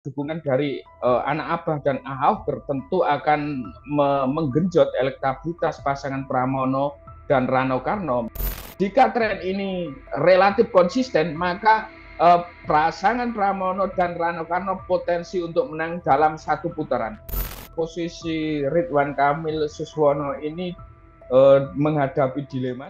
dukungan dari uh, anak Abah dan Ahok tertentu akan me menggenjot elektabilitas pasangan Pramono dan Rano Karno. Jika tren ini relatif konsisten, maka uh, pasangan Pramono dan Rano Karno potensi untuk menang dalam satu putaran. Posisi Ridwan Kamil Suswono ini uh, menghadapi dilema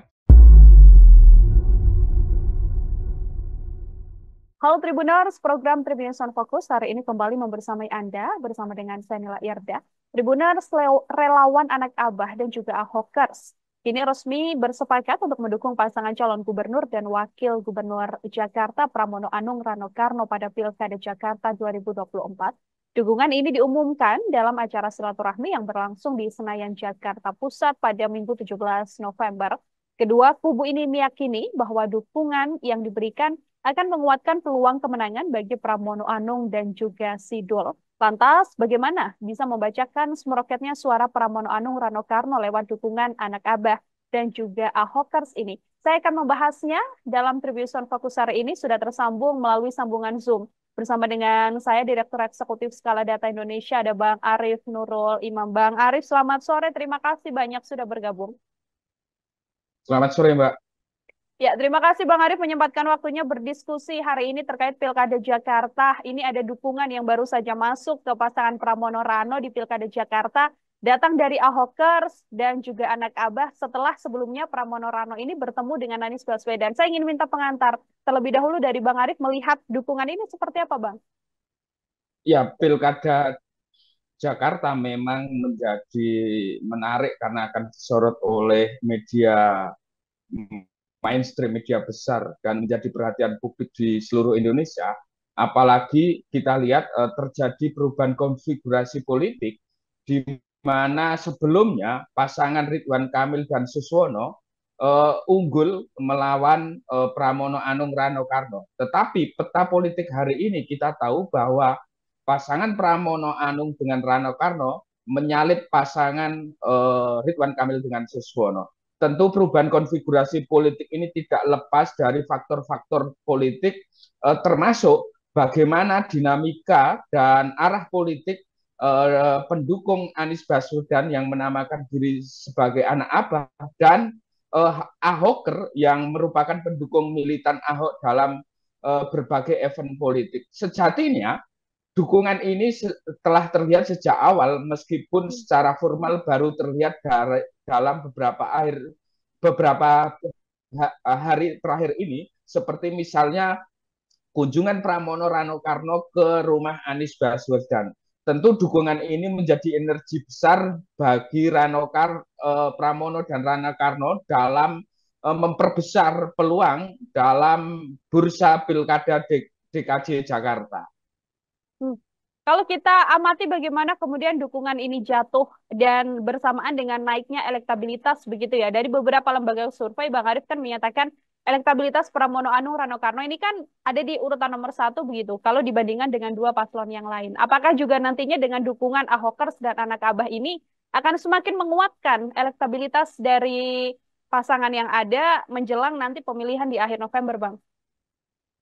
Halo Tribuners, program Tribuners on Focus hari ini kembali membersamai Anda bersama dengan saya Nila Irda. Tribuners, relawan anak Abah dan juga Ahokers. Kini resmi bersepakat untuk mendukung pasangan calon gubernur dan wakil gubernur Jakarta Pramono Anung Rano Karno pada Pilkada Jakarta 2024. Dukungan ini diumumkan dalam acara silaturahmi yang berlangsung di Senayan Jakarta Pusat pada Minggu 17 November. Kedua kubu ini meyakini bahwa dukungan yang diberikan akan menguatkan peluang kemenangan bagi Pramono Anung dan juga Sidul. Lantas, bagaimana bisa membacakan semeroketnya suara Pramono Anung Rano Karno lewat dukungan anak Abah dan juga Ahokers ini? Saya akan membahasnya dalam Tribusan Fokus hari ini sudah tersambung melalui sambungan Zoom. Bersama dengan saya, Direktur Eksekutif Skala Data Indonesia, ada Bang Arief Nurul Imam. Bang Arief, selamat sore. Terima kasih banyak sudah bergabung. Selamat sore, Mbak. Ya, terima kasih Bang Arief menyempatkan waktunya berdiskusi hari ini terkait Pilkada Jakarta. Ini ada dukungan yang baru saja masuk ke pasangan Pramono Rano di Pilkada Jakarta. Datang dari Ahokers dan juga anak Abah setelah sebelumnya Pramono Rano ini bertemu dengan Anies Baswedan. Saya ingin minta pengantar terlebih dahulu dari Bang Arief melihat dukungan ini seperti apa Bang? Ya, Pilkada Jakarta memang menjadi menarik karena akan disorot oleh media mainstream media besar dan menjadi perhatian publik di seluruh Indonesia, apalagi kita lihat uh, terjadi perubahan konfigurasi politik di mana sebelumnya pasangan Ridwan Kamil dan Suswono uh, unggul melawan uh, Pramono Anung Rano Karno. Tetapi peta politik hari ini kita tahu bahwa pasangan Pramono Anung dengan Rano Karno menyalip pasangan uh, Ridwan Kamil dengan Suswono tentu perubahan konfigurasi politik ini tidak lepas dari faktor-faktor politik eh, termasuk bagaimana dinamika dan arah politik eh, pendukung Anies Baswedan yang menamakan diri sebagai anak abah dan eh, Ahoker yang merupakan pendukung militan Ahok dalam eh, berbagai event politik. Sejatinya dukungan ini telah terlihat sejak awal meskipun secara formal baru terlihat dari dalam beberapa akhir beberapa hari terakhir ini seperti misalnya kunjungan Pramono Rano Karno ke rumah Anies Baswedan. Tentu dukungan ini menjadi energi besar bagi Rano Kar, eh, Pramono dan Rano Karno dalam eh, memperbesar peluang dalam bursa pilkada DKJ Jakarta. Hmm. Kalau kita amati bagaimana kemudian dukungan ini jatuh dan bersamaan dengan naiknya elektabilitas begitu ya. Dari beberapa lembaga survei, Bang Arief kan menyatakan elektabilitas Pramono Anung Rano Karno ini kan ada di urutan nomor satu begitu. Kalau dibandingkan dengan dua paslon yang lain. Apakah juga nantinya dengan dukungan Ahokers dan anak Abah ini akan semakin menguatkan elektabilitas dari pasangan yang ada menjelang nanti pemilihan di akhir November, Bang?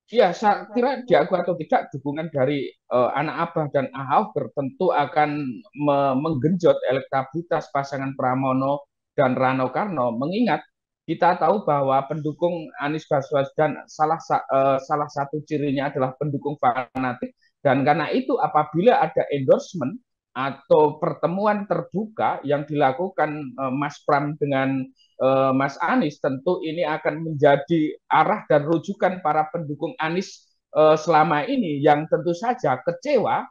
Ya, saya kira diaku atau tidak dukungan dari uh, anak Abah dan Ahok tentu akan me menggenjot elektabilitas pasangan Pramono dan Rano Karno. Mengingat kita tahu bahwa pendukung Anies Baswedan salah uh, salah satu cirinya adalah pendukung fanatik dan karena itu apabila ada endorsement atau pertemuan terbuka yang dilakukan uh, Mas Pram dengan eh, Mas Anies, tentu ini akan menjadi arah dan rujukan para pendukung Anies eh, selama ini yang tentu saja kecewa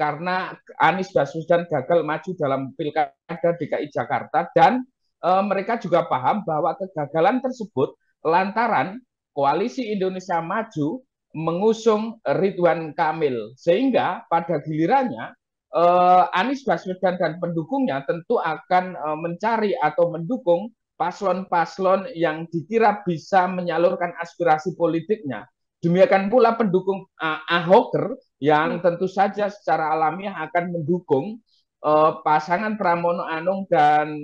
karena Anies Baswedan gagal maju dalam pilkada DKI Jakarta dan eh, mereka juga paham bahwa kegagalan tersebut lantaran koalisi Indonesia Maju mengusung Ridwan Kamil sehingga pada gilirannya eh, Anies Baswedan dan pendukungnya tentu akan eh, mencari atau mendukung paslon-paslon yang dikira bisa menyalurkan aspirasi politiknya. Demikian pula pendukung uh, eh, Ahoker yang hmm. tentu saja secara alami akan mendukung uh, pasangan Pramono Anung dan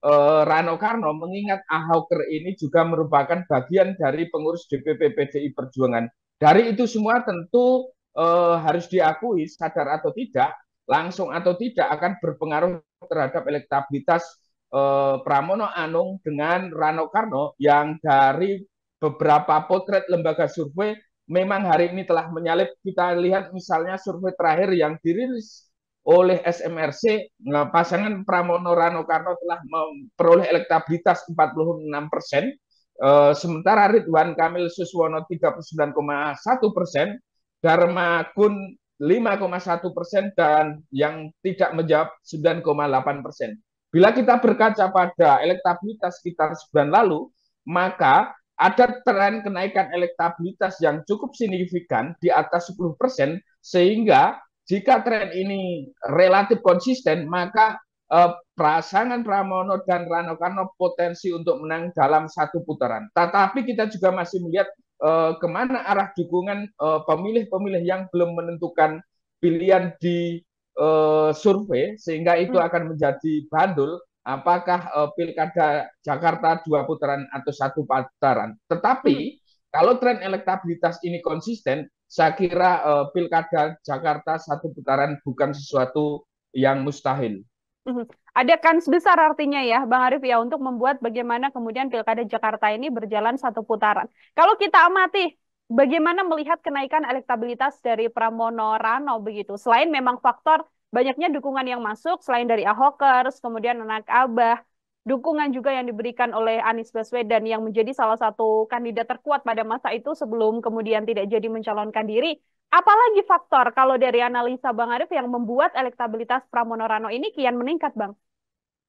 uh, Rano Karno mengingat Ahoker ini juga merupakan bagian dari pengurus DPP PDI Perjuangan. Dari itu semua tentu uh, harus diakui sadar atau tidak, langsung atau tidak akan berpengaruh terhadap elektabilitas eh, Pramono Anung dengan Rano Karno yang dari beberapa potret lembaga survei memang hari ini telah menyalip. Kita lihat misalnya survei terakhir yang dirilis oleh SMRC, nah, pasangan Pramono Rano Karno telah memperoleh elektabilitas 46 persen, eh, sementara Ridwan Kamil Suswono 39,1 persen, Dharma Kun 5,1 persen, dan yang tidak menjawab 9,8 persen. Bila kita berkaca pada elektabilitas kita sebulan lalu, maka ada tren kenaikan elektabilitas yang cukup signifikan di atas 10 persen, sehingga jika tren ini relatif konsisten, maka eh, pasangan Pramono dan Rano Karno potensi untuk menang dalam satu putaran. Tetapi kita juga masih melihat eh, kemana arah dukungan eh, pemilih-pemilih yang belum menentukan pilihan di uh, survei sehingga itu hmm. akan menjadi bandul apakah uh, pilkada Jakarta dua putaran atau satu putaran. Tetapi hmm. kalau tren elektabilitas ini konsisten, saya kira uh, pilkada Jakarta satu putaran bukan sesuatu yang mustahil. Hmm. Ada kans besar artinya ya, Bang Arief ya, untuk membuat bagaimana kemudian pilkada Jakarta ini berjalan satu putaran. Kalau kita amati bagaimana melihat kenaikan elektabilitas dari Pramono Rano begitu? Selain memang faktor banyaknya dukungan yang masuk, selain dari Ahokers, kemudian anak Abah, dukungan juga yang diberikan oleh Anies Baswedan yang menjadi salah satu kandidat terkuat pada masa itu sebelum kemudian tidak jadi mencalonkan diri. Apalagi faktor kalau dari analisa Bang Arif yang membuat elektabilitas Pramono Rano ini kian meningkat, Bang?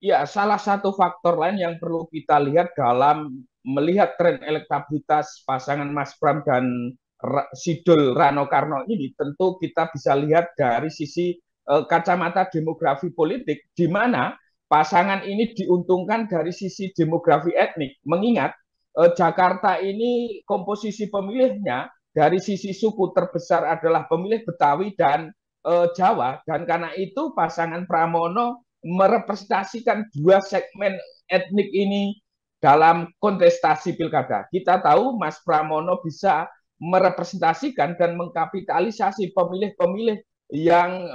Ya, salah satu faktor lain yang perlu kita lihat dalam melihat tren elektabilitas pasangan Mas Pram dan Sidul Rano Karno ini tentu kita bisa lihat dari sisi eh, kacamata demografi politik di mana pasangan ini diuntungkan dari sisi demografi etnik mengingat eh, Jakarta ini komposisi pemilihnya dari sisi suku terbesar adalah pemilih Betawi dan eh, Jawa dan karena itu pasangan Pramono merepresentasikan dua segmen etnik ini dalam kontestasi pilkada. Kita tahu Mas Pramono bisa merepresentasikan dan mengkapitalisasi pemilih-pemilih yang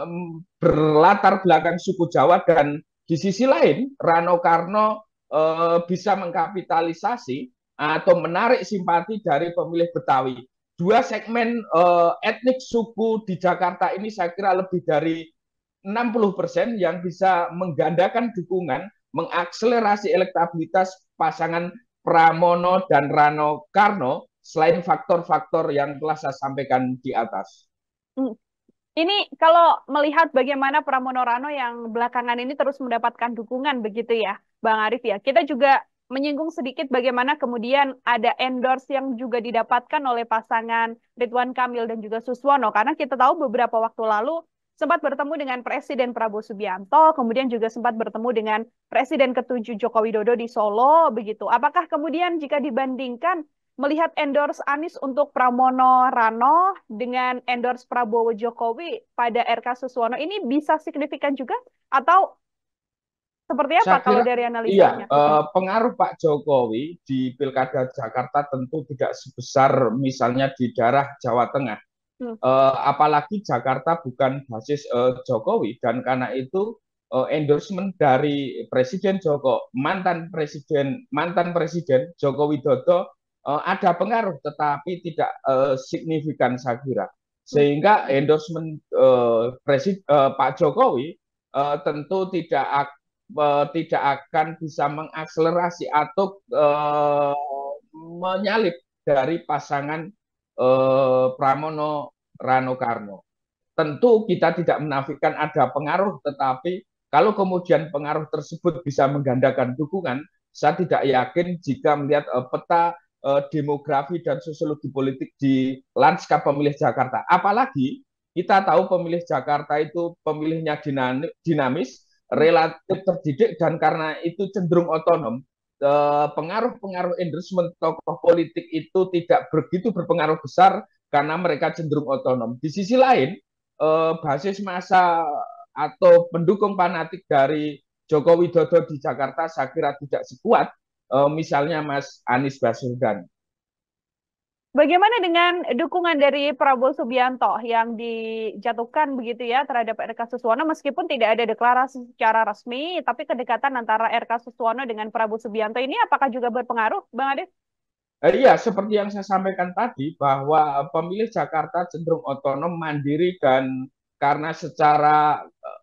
berlatar belakang suku Jawa dan di sisi lain Rano Karno e, bisa mengkapitalisasi atau menarik simpati dari pemilih Betawi. Dua segmen e, etnik suku di Jakarta ini saya kira lebih dari 60% yang bisa menggandakan dukungan mengakselerasi elektabilitas pasangan Pramono dan Rano Karno selain faktor-faktor yang telah saya sampaikan di atas. Hmm. Ini kalau melihat bagaimana Pramono Rano yang belakangan ini terus mendapatkan dukungan begitu ya, Bang Arif ya. Kita juga menyinggung sedikit bagaimana kemudian ada endorse yang juga didapatkan oleh pasangan Ridwan Kamil dan juga Suswono karena kita tahu beberapa waktu lalu sempat bertemu dengan Presiden Prabowo Subianto, kemudian juga sempat bertemu dengan Presiden ketujuh Joko Widodo di Solo, begitu. Apakah kemudian jika dibandingkan melihat endorse Anies untuk Pramono Rano dengan endorse Prabowo Jokowi pada RK Suswono ini bisa signifikan juga atau seperti apa kira, kalau dari analisanya? Iya, eh, pengaruh Pak Jokowi di Pilkada Jakarta tentu tidak sebesar misalnya di daerah Jawa Tengah Uh, apalagi Jakarta bukan basis uh, Jokowi dan karena itu uh, endorsement dari Presiden Joko mantan Presiden mantan Presiden Joko Widodo uh, ada pengaruh tetapi tidak uh, signifikan saya kira hmm. sehingga endorsement uh, Presiden uh, Pak Jokowi uh, tentu tidak uh, tidak akan bisa mengakselerasi atau uh, menyalip dari pasangan Eh, Pramono Rano Karno. Tentu kita tidak menafikan ada pengaruh, tetapi kalau kemudian pengaruh tersebut bisa menggandakan dukungan, saya tidak yakin jika melihat eh, peta eh, demografi dan sosiologi politik di lanskap pemilih Jakarta. Apalagi kita tahu pemilih Jakarta itu pemilihnya dinamis, relatif terdidik dan karena itu cenderung otonom Eh, pengaruh-pengaruh endorsement tokoh politik itu tidak begitu berpengaruh besar karena mereka cenderung otonom. Di sisi lain, eh, basis masa atau pendukung fanatik dari Joko Widodo di Jakarta saya kira tidak sekuat eh, misalnya Mas Anies Baswedan. Bagaimana dengan dukungan dari Prabowo Subianto yang dijatuhkan begitu ya terhadap RK Suswono meskipun tidak ada deklarasi secara resmi, tapi kedekatan antara RK Suswono dengan Prabowo Subianto ini apakah juga berpengaruh, Bang Adit? Eh, iya, seperti yang saya sampaikan tadi bahwa pemilih Jakarta cenderung otonom, mandiri dan karena secara eh,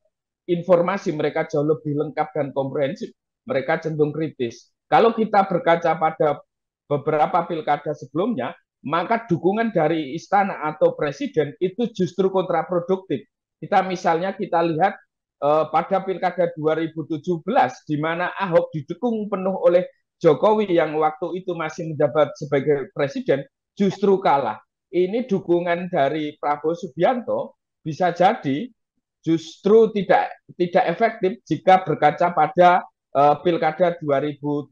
informasi mereka jauh lebih lengkap dan komprehensif, mereka cenderung kritis. Kalau kita berkaca pada beberapa pilkada sebelumnya, maka dukungan dari istana atau presiden itu justru kontraproduktif. Kita misalnya kita lihat eh, pada Pilkada 2017 di mana Ahok didukung penuh oleh Jokowi yang waktu itu masih menjabat sebagai presiden justru kalah. Ini dukungan dari Prabowo Subianto bisa jadi justru tidak tidak efektif jika berkaca pada uh, Pilkada 2017.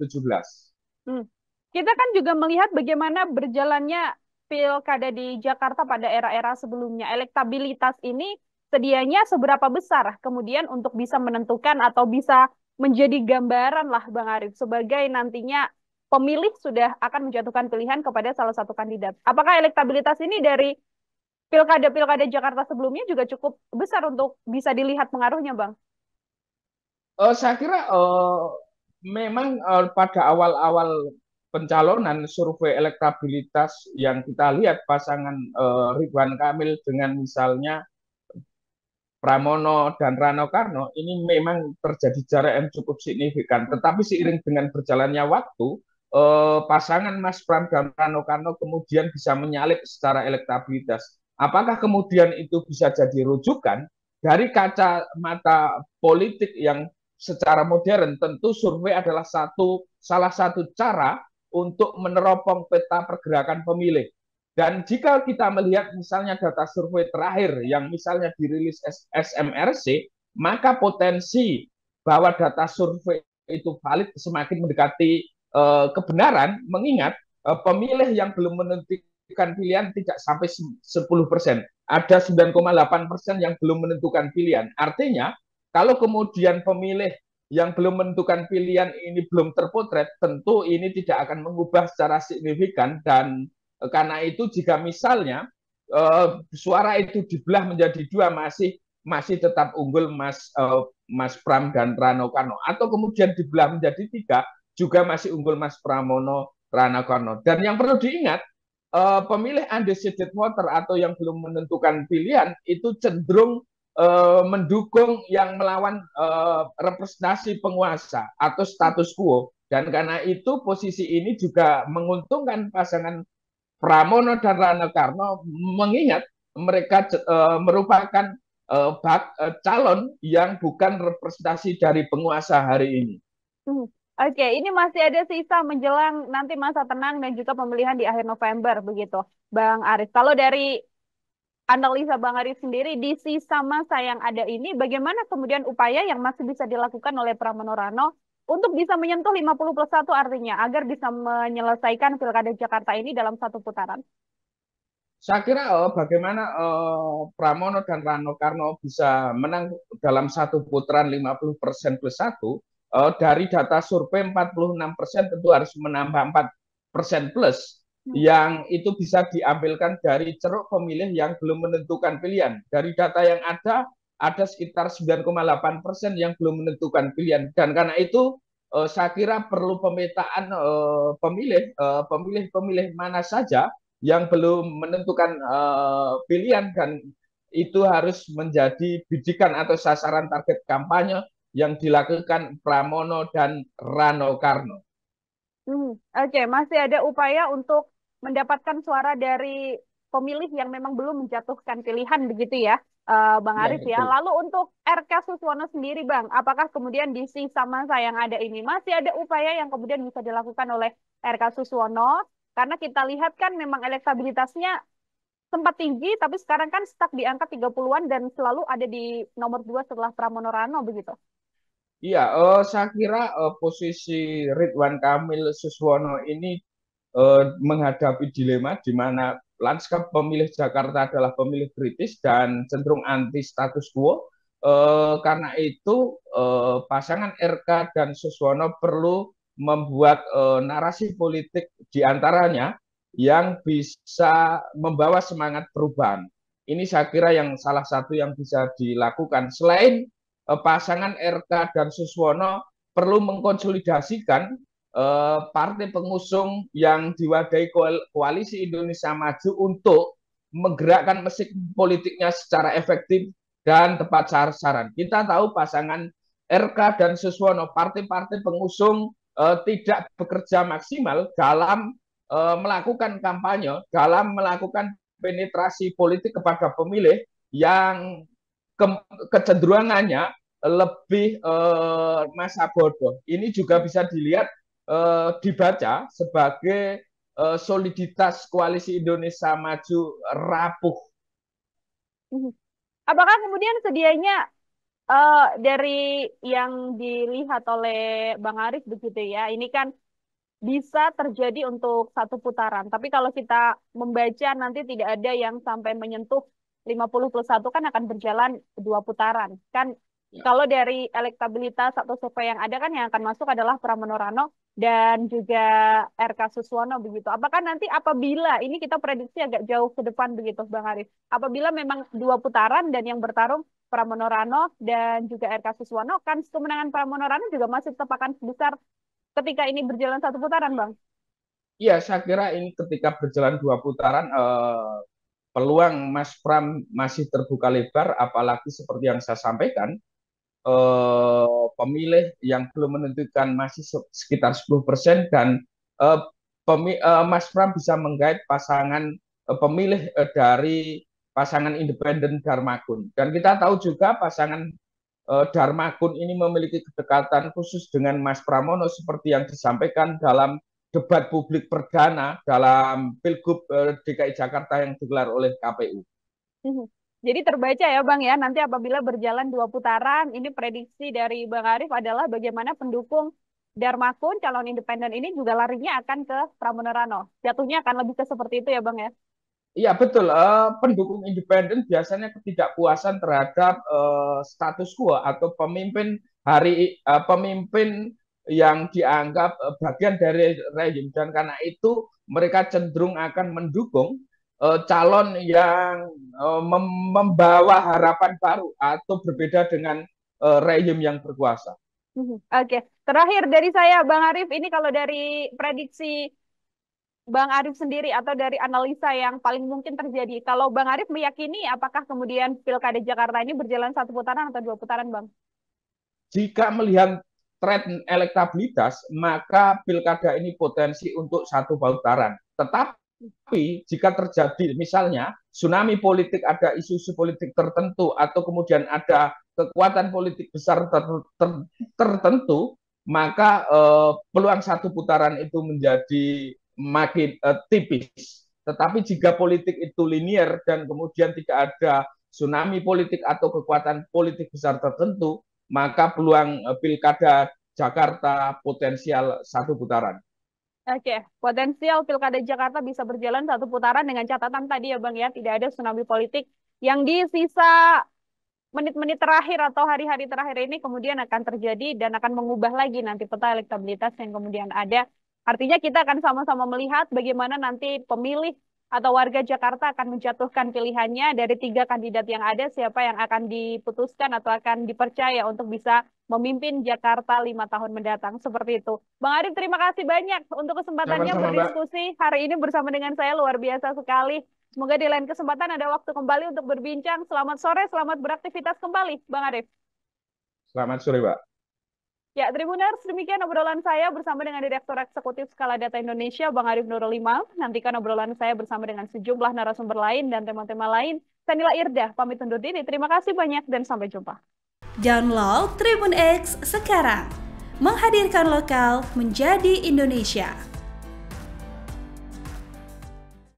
Hmm kita kan juga melihat bagaimana berjalannya pilkada di Jakarta pada era-era sebelumnya. Elektabilitas ini sedianya seberapa besar kemudian untuk bisa menentukan atau bisa menjadi gambaran lah Bang Arif sebagai nantinya pemilih sudah akan menjatuhkan pilihan kepada salah satu kandidat. Apakah elektabilitas ini dari pilkada-pilkada Jakarta sebelumnya juga cukup besar untuk bisa dilihat pengaruhnya Bang? Uh, saya kira uh, memang uh, pada awal-awal pencalonan survei elektabilitas yang kita lihat pasangan eh, Ridwan Kamil dengan misalnya Pramono dan Rano Karno ini memang terjadi jarak yang cukup signifikan. Tetapi seiring dengan berjalannya waktu, eh, pasangan Mas Pram dan Rano Karno kemudian bisa menyalip secara elektabilitas. Apakah kemudian itu bisa jadi rujukan dari kacamata politik yang secara modern tentu survei adalah satu salah satu cara untuk meneropong peta pergerakan pemilih. Dan jika kita melihat misalnya data survei terakhir yang misalnya dirilis SMRC, maka potensi bahwa data survei itu valid semakin mendekati uh, kebenaran, mengingat uh, pemilih yang belum menentukan pilihan tidak sampai 10 persen. Ada 9,8 persen yang belum menentukan pilihan. Artinya, kalau kemudian pemilih yang belum menentukan pilihan ini belum terpotret, tentu ini tidak akan mengubah secara signifikan dan e, karena itu jika misalnya uh, suara itu dibelah menjadi dua masih masih tetap unggul Mas uh, Mas Pram dan Rano Karno atau kemudian dibelah menjadi tiga juga masih unggul Mas Pramono Rano Karno dan yang perlu diingat uh, pemilih undecided voter atau yang belum menentukan pilihan itu cenderung uh, mendukung yang melawan uh, representasi penguasa atau status quo dan karena itu posisi ini juga menguntungkan pasangan Pramono dan Rano Karno mengingat mereka uh, merupakan uh, bak, uh, calon yang bukan representasi dari penguasa hari ini. Hmm. Oke, okay, ini masih ada sisa menjelang nanti masa tenang dan juga pemilihan di akhir November begitu, Bang Aris. Kalau dari analisa Bang Haris sendiri di sisa masa yang ada ini bagaimana kemudian upaya yang masih bisa dilakukan oleh Pramono Rano untuk bisa menyentuh 50 plus 1 artinya agar bisa menyelesaikan Pilkada Jakarta ini dalam satu putaran? Saya kira oh bagaimana oh, Pramono dan Rano Karno bisa menang dalam satu putaran 50 persen plus satu oh, dari data survei 46 persen tentu harus menambah 4 persen plus yang itu bisa diambilkan dari ceruk pemilih yang belum menentukan pilihan. Dari data yang ada, ada sekitar 9,8 persen yang belum menentukan pilihan. Dan karena itu eh, saya kira perlu pemetaan eh, pemilih, eh, pemilih-pemilih mana saja yang belum menentukan pilihan dan itu harus menjadi bidikan atau sasaran target kampanye yang dilakukan Pramono dan Rano Karno. Hmm, Oke, okay. masih ada upaya untuk mendapatkan suara dari pemilih yang memang belum menjatuhkan pilihan begitu ya, eh, Bang ya, Arif ya. ya. Lalu untuk RK Suswono sendiri, Bang, apakah kemudian di sisa masa yang ada ini masih ada upaya yang kemudian bisa dilakukan oleh RK Suswono? Karena kita lihat kan memang elektabilitasnya sempat tinggi, tapi sekarang kan stuck di angka 30-an dan selalu ada di nomor dua setelah Pramono Rano begitu. Iya, uh, saya kira uh, posisi Ridwan Kamil Suswono ini eh, menghadapi dilema di mana lanskap pemilih Jakarta adalah pemilih kritis dan cenderung anti status quo. Eh, karena itu eh, pasangan RK dan Suswono perlu membuat eh, narasi politik di antaranya yang bisa membawa semangat perubahan. Ini saya kira yang salah satu yang bisa dilakukan. Selain eh, pasangan RK dan Suswono perlu mengkonsolidasikan Eh, partai pengusung yang diwakili koalisi Indonesia Maju untuk menggerakkan mesin politiknya secara efektif dan tepat sasaran. Kita tahu pasangan RK dan Suswono partai-partai pengusung eh, tidak bekerja maksimal dalam eh, melakukan kampanye, dalam melakukan penetrasi politik kepada pemilih yang ke kecenderungannya lebih eh, masa bodoh. Ini juga bisa dilihat Eh, dibaca sebagai eh, soliditas koalisi Indonesia Maju rapuh. Mhm. Apakah kemudian sedianya uh, dari yang dilihat oleh Bang Arif begitu ya, ini kan bisa terjadi untuk satu putaran. Tapi kalau kita membaca nanti tidak ada yang sampai menyentuh 50 plus 1 kan akan berjalan dua putaran. Kan ya. kalau dari elektabilitas atau survei yang ada kan yang akan masuk adalah Pramono Rano dan juga RK Suswono begitu. Apakah nanti apabila ini kita prediksi agak jauh ke depan begitu Bang Arif. Apabila memang dua putaran dan yang bertarung Pramono Rano dan juga RK Suswono, kan kemenangan Pramono Rano juga masih tetap akan sebesar ketika ini berjalan satu putaran, Bang. Iya, saya kira ini ketika berjalan dua putaran eh, peluang Mas Pram masih terbuka lebar apalagi seperti yang saya sampaikan Eh, pemilih yang belum menentukan masih sekitar 10% dan eh, eh, Mas Pram bisa menggait pasangan pemilih dari pasangan independen Darmakun. Dan kita tahu juga pasangan Darmakun ini memiliki kedekatan khusus dengan Mas Pramono seperti yang disampaikan dalam debat publik perdana dalam Pilgub DKI Jakarta yang digelar oleh KPU. Mhm. Jadi terbaca ya Bang ya, nanti apabila berjalan dua putaran, ini prediksi dari Bang Arief adalah bagaimana pendukung Darmakun, calon independen ini juga larinya akan ke Pramono Rano. Jatuhnya akan lebih ke seperti itu ya Bang ya? Iya betul, uh, pendukung independen biasanya ketidakpuasan terhadap uh, status quo atau pemimpin hari uh, pemimpin yang dianggap bagian dari rezim dan karena itu mereka cenderung akan mendukung uh, calon yang uh, mem membawa harapan baru atau berbeda dengan uh, eh, rejim yang berkuasa. Mhm. Oke, okay. terakhir dari saya, Bang Arif, ini kalau dari prediksi Bang Arif sendiri atau dari analisa yang paling mungkin terjadi, kalau Bang Arif meyakini apakah kemudian pilkada Jakarta ini berjalan satu putaran atau dua putaran, Bang? Jika melihat tren elektabilitas, maka pilkada ini potensi untuk satu putaran. tetap. Tapi jika terjadi misalnya tsunami politik ada isu-isu politik tertentu atau kemudian ada kekuatan politik besar ter ter tertentu, maka eh, peluang satu putaran itu menjadi makin eh, tipis. Tetapi jika politik itu linier dan kemudian tidak ada tsunami politik atau kekuatan politik besar tertentu, maka peluang eh, pilkada Jakarta potensial satu putaran. Oke, potensial Pilkada Jakarta bisa berjalan satu putaran dengan catatan tadi ya Bang ya, tidak ada tsunami politik yang di sisa menit-menit terakhir atau hari-hari terakhir ini kemudian akan terjadi dan akan mengubah lagi nanti peta elektabilitas yang kemudian ada. Artinya kita akan sama-sama melihat bagaimana nanti pemilih atau warga Jakarta akan menjatuhkan pilihannya dari tiga kandidat yang ada siapa yang akan diputuskan atau akan dipercaya untuk bisa memimpin Jakarta lima tahun mendatang seperti itu. Bang Arief terima kasih banyak untuk kesempatannya Sama -sama, berdiskusi Mbak. hari ini bersama dengan saya luar biasa sekali. Semoga di lain kesempatan ada waktu kembali untuk berbincang. Selamat sore, selamat beraktivitas kembali, Bang Arief Selamat sore, Pak. Ya, Tribuners, demikian obrolan saya bersama dengan Direktur Eksekutif Skala Data Indonesia, Bang Arif Nurul Imam. Nantikan obrolan saya bersama dengan sejumlah narasumber lain dan tema-tema lain. Sanila Irda, Irdah, pamit undur diri. Terima kasih banyak dan sampai jumpa. Download Tribun X sekarang. Menghadirkan lokal menjadi Indonesia.